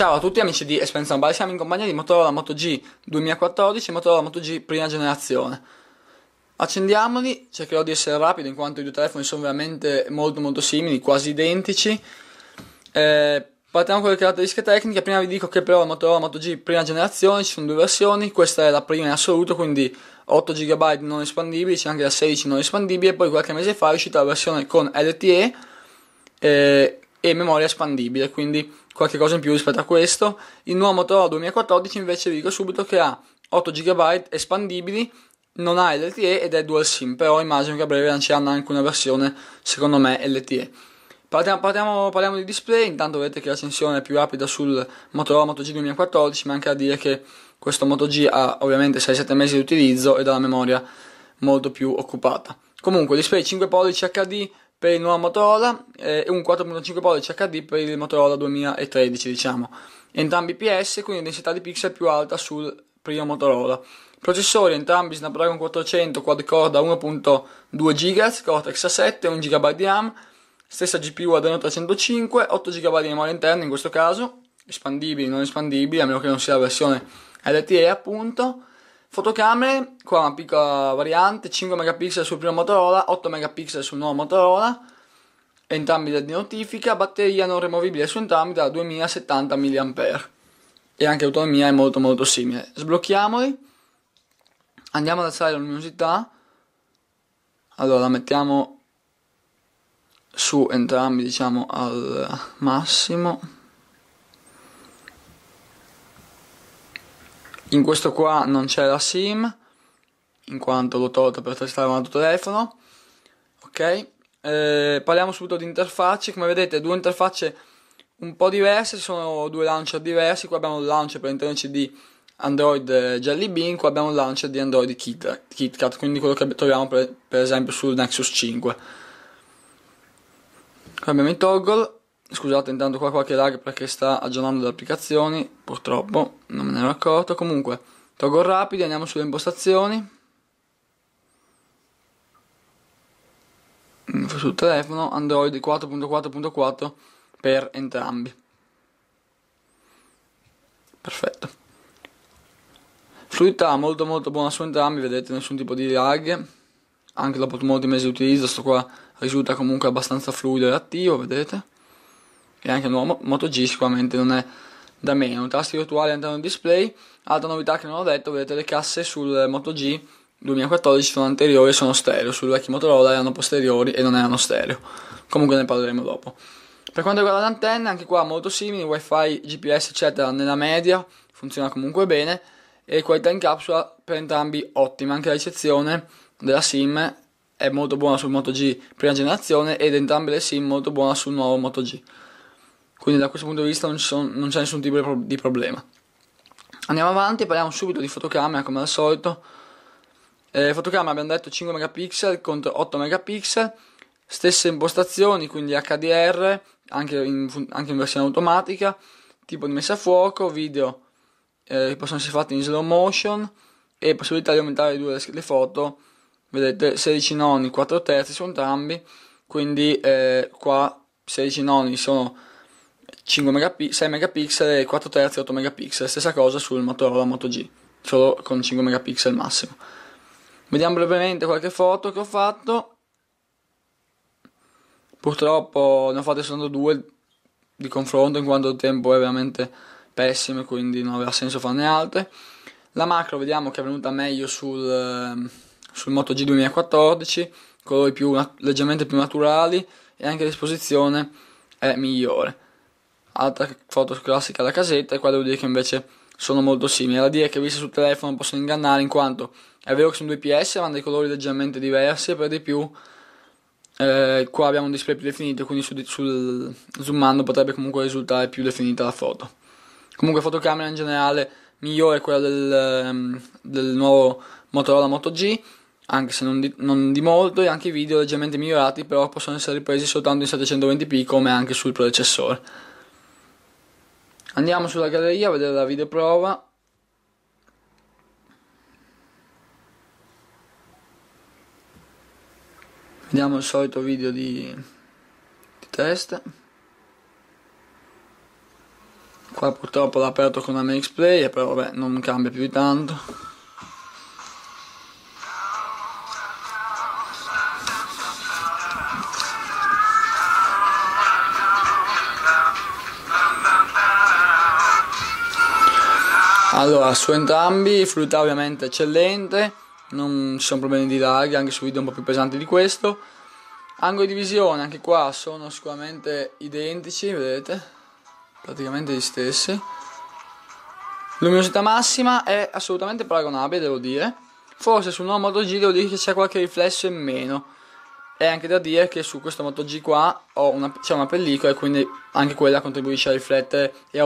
Ciao a tutti amici di Espenza Mobile, siamo in compagnia di Motorola Moto G 2014 e Motorola Moto G prima generazione. Accendiamoli, cercherò di essere rapido in quanto i due telefoni sono veramente molto molto simili, quasi identici. Eh, partiamo con le caratteristiche tecniche, prima vi dico che però la Motorola Moto G prima generazione ci sono due versioni, questa è la prima in assoluto, quindi 8 GB non espandibili, c'è anche la 16 non espandibile, poi qualche mese fa è uscita la versione con LTE. Eh, e memoria espandibile, quindi qualche cosa in più rispetto a questo. Il nuovo Motorola 2014 invece vi dico subito che ha 8 GB espandibili, non ha LTE ed è dual SIM, però immagino che a breve lanceranno anche una versione, secondo me, LTE. Partiamo, partiamo, parliamo di display, intanto vedete che l'accensione è più rapida sul Motorola Moto G 2014, ma anche a dire che questo Moto G ha ovviamente 6-7 mesi di utilizzo ed ha la memoria molto più occupata. Comunque, display 5 pollici HD, per il nuovo Motorola eh, e un 4.5 pollici HD per il Motorola 2013 diciamo entrambi PS quindi densità di pixel più alta sul primo Motorola processori entrambi Snapdragon 400 quad core da 1.2 GHz Cortex A7 1 GB di RAM stessa GPU Adreno 305 8 GB di memoria interna in questo caso espandibili non espandibili a meno che non sia la versione LTE appunto Fotocamere, qua una piccola variante, 5 megapixel sul primo Motorola, 8 megapixel sul nuovo Motorola, entrambi di notifica, batteria non removibile su entrambi da 2070 mAh e anche l'autonomia è molto molto simile. Sblocchiamoli, andiamo ad alzare la luminosità, allora la mettiamo su entrambi diciamo al massimo In questo qua non c'è la SIM, in quanto l'ho tolto per testare un altro telefono. Ok, eh, parliamo subito di interfacce. Come vedete, due interfacce un po' diverse, sono due launcher diversi. Qua abbiamo il launcher per internet di Android eh, Jelly Bean, qua abbiamo il launcher di Android Kit, KitKat, quindi quello che troviamo per, per esempio sul Nexus 5. Qua abbiamo il toggle Scusate intanto qua qualche lag perché sta aggiornando le applicazioni, purtroppo non me ne ero accorto. Comunque, toggo rapidi, andiamo sulle impostazioni. Mm, sul telefono Android 4.4.4 per entrambi. Perfetto. Fluidità molto molto buona su entrambi, vedete nessun tipo di lag. Anche dopo molti mesi di utilizzo sto qua risulta comunque abbastanza fluido e attivo, vedete e anche il nuovo, Moto G sicuramente non è da meno. Tasti virtuali all'interno del display, altra novità che non ho detto, vedete le casse sul Moto G 2014 sono anteriori e sono stereo, sul vecchio Motorola erano posteriori e non erano stereo. Comunque ne parleremo dopo. Per quanto riguarda l'antenna, anche qua molto simili, wifi, gps eccetera nella media, funziona comunque bene e qualità in capsula per entrambi ottima, anche la ricezione della sim è molto buona sul Moto G prima generazione ed entrambe le sim molto buona sul nuovo Moto G. Quindi da questo punto di vista non, sono, non c'è nessun tipo di problema. Andiamo avanti, parliamo subito di fotocamera come al solito. Eh, fotocamera abbiamo detto 5 megapixel contro 8 megapixel, stesse impostazioni, quindi HDR, anche in, anche in versione automatica, tipo di messa a fuoco, video eh, possono essere fatti in slow motion e possibilità di aumentare due le, le foto, vedete 16 noni, 4 terzi su entrambi, quindi eh, qua 16 noni sono 5 megap- 6 megapixel e 4 terzi 8 megapixel, stessa cosa sul Motorola Moto G, solo con 5 megapixel massimo. Vediamo brevemente qualche foto che ho fatto. Purtroppo ne ho fatte soltanto due di confronto in quanto il tempo è veramente pessimo quindi non aveva senso farne altre. La macro vediamo che è venuta meglio sul, ehm, sul Moto G 2014, colori più, leggermente più naturali e anche l'esposizione è migliore altra foto classica da casetta e qua devo dire che invece sono molto simili. La dire che viste sul telefono possono ingannare in quanto è vero che sono 2 PS ma hanno dei colori leggermente diversi e per di più eh, qua abbiamo un display più definito quindi sul, sul zoomando potrebbe comunque risultare più definita la foto. Comunque fotocamera in generale migliore è quella del, ehm, del nuovo Motorola Moto G anche se non di, non di, molto, e anche i video leggermente migliorati, però possono essere ripresi soltanto in 720p come anche sul predecessore. Andiamo sulla galleria a vedere la videoprova. Vediamo il solito video di, di test. Qua purtroppo l'ho aperto con la Amex Player, però vabbè, non cambia più di tanto. Allora, su entrambi, fluidità ovviamente eccellente, non ci sono problemi di lag, anche su video un po' più pesanti di questo. Angoli di visione, anche qua sono sicuramente identici, vedete, praticamente gli stessi. Luminosità massima è assolutamente paragonabile, devo dire. Forse sul nuovo Moto G devo dire che c'è qualche riflesso in meno e anche da dire che su questo Moto G qua una, c'è una pellicola e quindi anche quella contribuisce a riflettere e a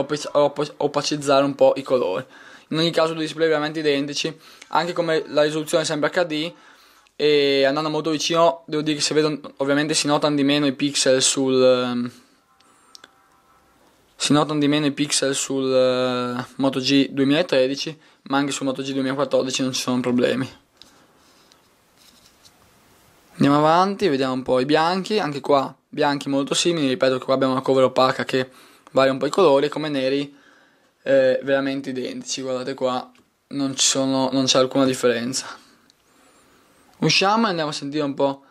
opacizzare un po' i colori. In ogni caso due display veramente identici, anche come la risoluzione è sempre HD e andando molto vicino devo dire che si vedono, ovviamente si notano di meno i pixel sul... Ehm, si notano di meno i pixel sul eh, Moto G 2013, ma anche sul Moto G 2014 non ci sono problemi. Andiamo avanti, vediamo un po' i bianchi, anche qua bianchi molto simili, ripeto che qua abbiamo una cover opaca che varia un po' i colori, come neri eh, veramente identici, guardate qua, non, sono, non c'è alcuna differenza. Usciamo e andiamo a sentire un po'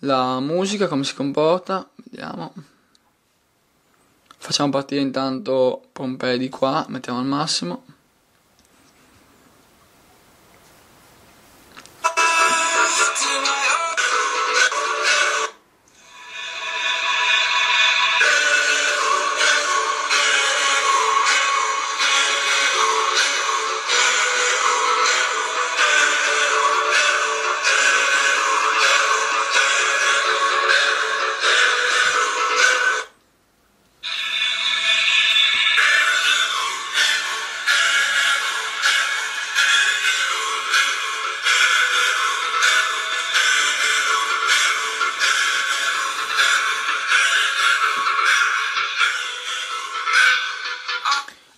la musica, come si comporta, vediamo. Facciamo partire intanto Pompei di qua, mettiamo al massimo.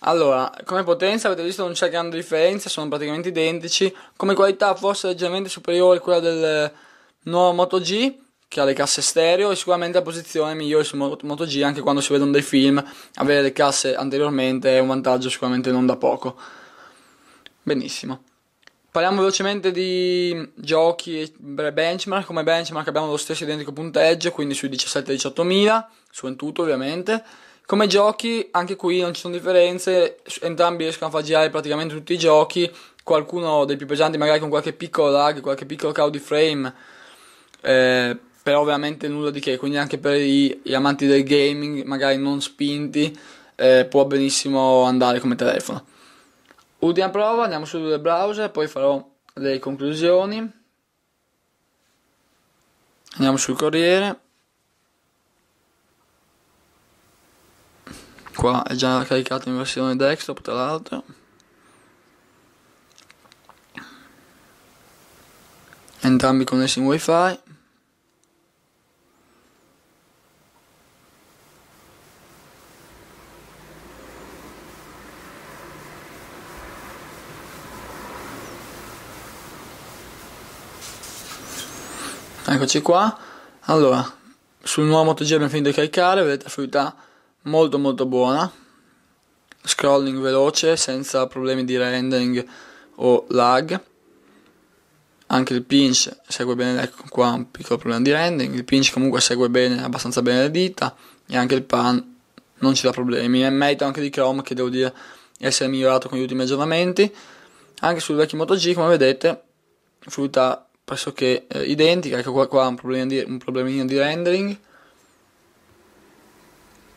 Allora, come potenza avete visto non c'è grande differenza, sono praticamente identici, come qualità forse leggermente superiore a quella del nuovo Moto G che ha le casse stereo e sicuramente la posizione migliore su Moto G anche quando si vedono dei film, avere le casse anteriormente è un vantaggio sicuramente non da poco. Benissimo. Parliamo velocemente di giochi e benchmark. Come benchmark abbiamo lo stesso identico punteggio, quindi sui 17-18.000, su in tutto ovviamente. Come giochi, anche qui non ci sono differenze, entrambi riescono a far girare praticamente tutti i giochi, qualcuno dei più pesanti magari con qualche piccolo lag, qualche piccolo cloud di frame, eh, però ovviamente nulla di che, quindi anche per i, gli amanti del gaming, magari non spinti, eh, può benissimo andare come telefono. Ultima prova, andiamo su del browser, poi farò le conclusioni. Andiamo sul Corriere. qua è già caricato in versione desktop tra l'altro entrambi connessi in wifi eccoci qua allora sul nuovo MotoG abbiamo finito di caricare vedete la fluidità molto molto buona, scrolling veloce senza problemi di rendering o lag. Anche il pinch segue bene, ecco qua un piccolo problema di rendering, il pinch comunque segue bene, abbastanza bene le dita e anche il pan non ci dà problemi. È merito anche di Chrome che devo dire essere migliorato con gli ultimi aggiornamenti. Anche sul vecchio Moto G come vedete frutta pressoché eh, identica, ecco qua, qua un, problemino di, un problemino di rendering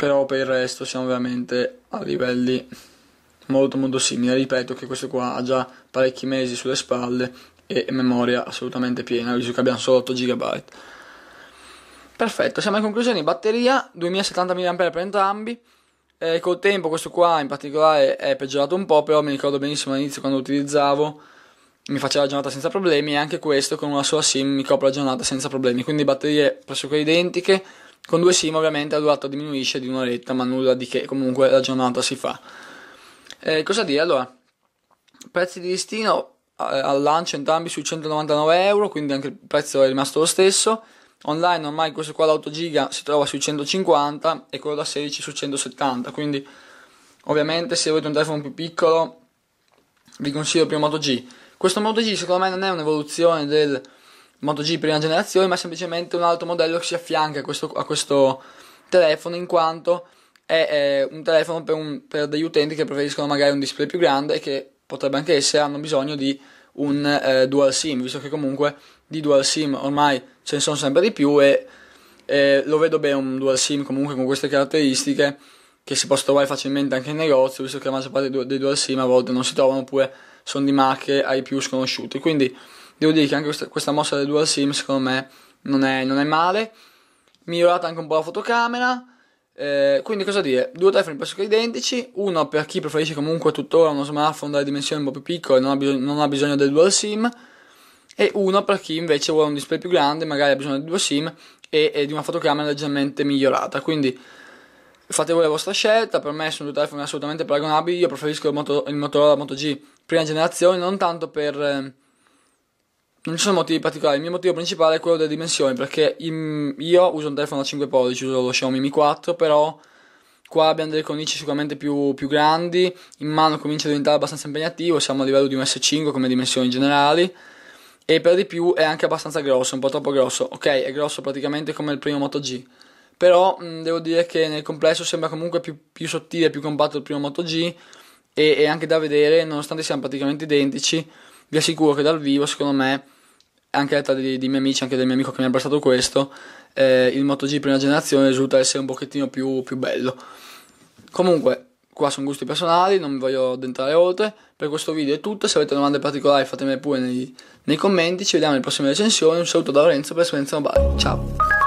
però per il resto siamo veramente a livelli molto molto simili. Ripeto che questo qua ha già parecchi mesi sulle spalle e memoria assolutamente piena, visto che abbiamo solo 8 GB. Perfetto, siamo in conclusione, batteria 2070 mAh per entrambi. Eh, col tempo questo qua in particolare è peggiorato un po', però mi ricordo benissimo all'inizio quando lo utilizzavo mi faceva la giornata senza problemi e anche questo con una sola SIM mi copre la giornata senza problemi, quindi batterie pressoché identiche con due sim ovviamente la durata diminuisce di un'oretta, ma nulla di che, comunque la giornata si fa. Eh, cosa dire allora? Prezzi di listino eh, al lancio entrambi sui 199 euro, quindi anche il prezzo è rimasto lo stesso. Online ormai questo qua da 8 giga si trova sui 150 e quello da 16 su 170, quindi ovviamente se avete un telefono più piccolo vi consiglio più Moto G. Questo Moto G secondo me non è un'evoluzione del Moto MotoG prima generazione, ma semplicemente un altro modello che si affianca a questo, a questo telefono in quanto è, è un telefono per, un, per, degli utenti che preferiscono magari un display più grande e che potrebbe anche essere hanno bisogno di un eh, dual sim, visto che comunque di dual sim ormai ce ne sono sempre di più e eh, lo vedo bene un dual sim comunque con queste caratteristiche che si possono trovare facilmente anche in negozio, visto che la maggior parte dei dual sim a volte non si trovano oppure sono di marche ai più sconosciuti. Quindi Devo dire che anche questa, questa mossa del dual sim secondo me non è, non è male. Migliorata anche un po' la fotocamera. Eh, quindi cosa dire? Due telefoni pressoché identici, uno per chi preferisce comunque tuttora uno smartphone dalle dimensioni un po' più piccole e non, bisog- non ha bisogno del dual sim e uno per chi invece vuole un display più grande, magari ha bisogno del due SIM e, e, di una fotocamera leggermente migliorata. Quindi fate voi la vostra scelta, per me sono due telefoni assolutamente paragonabili, io preferisco il, moto, il Motorola Moto G prima generazione non tanto per, eh, non ci sono motivi particolari, il mio motivo principale è quello delle dimensioni, perché io uso un telefono da 5 pollici, uso lo Xiaomi Mi 4, però qua abbiamo delle cornici sicuramente più, più, grandi, in mano comincia a diventare abbastanza impegnativo, siamo a livello di un S5 come dimensioni generali, e per di più è anche abbastanza grosso, un po' troppo grosso, ok, è grosso praticamente come il primo Moto G, però mh, devo dire che nel complesso sembra comunque più, più sottile, più compatto il primo Moto G, e, e anche da vedere, nonostante siano praticamente identici, vi assicuro che dal vivo secondo me anche detta di, di miei amici, anche del mio amico che mi ha passato questo, eh, il MotoG prima generazione risulta essere un pochettino più, più bello. Comunque, qua sono gusti personali, non mi voglio addentrare oltre. Per questo video è tutto, se avete domande particolari fatemele pure nei, nei commenti, ci vediamo nelle prossime recensioni, un saluto da Lorenzo per Esperienza Mobile, ciao!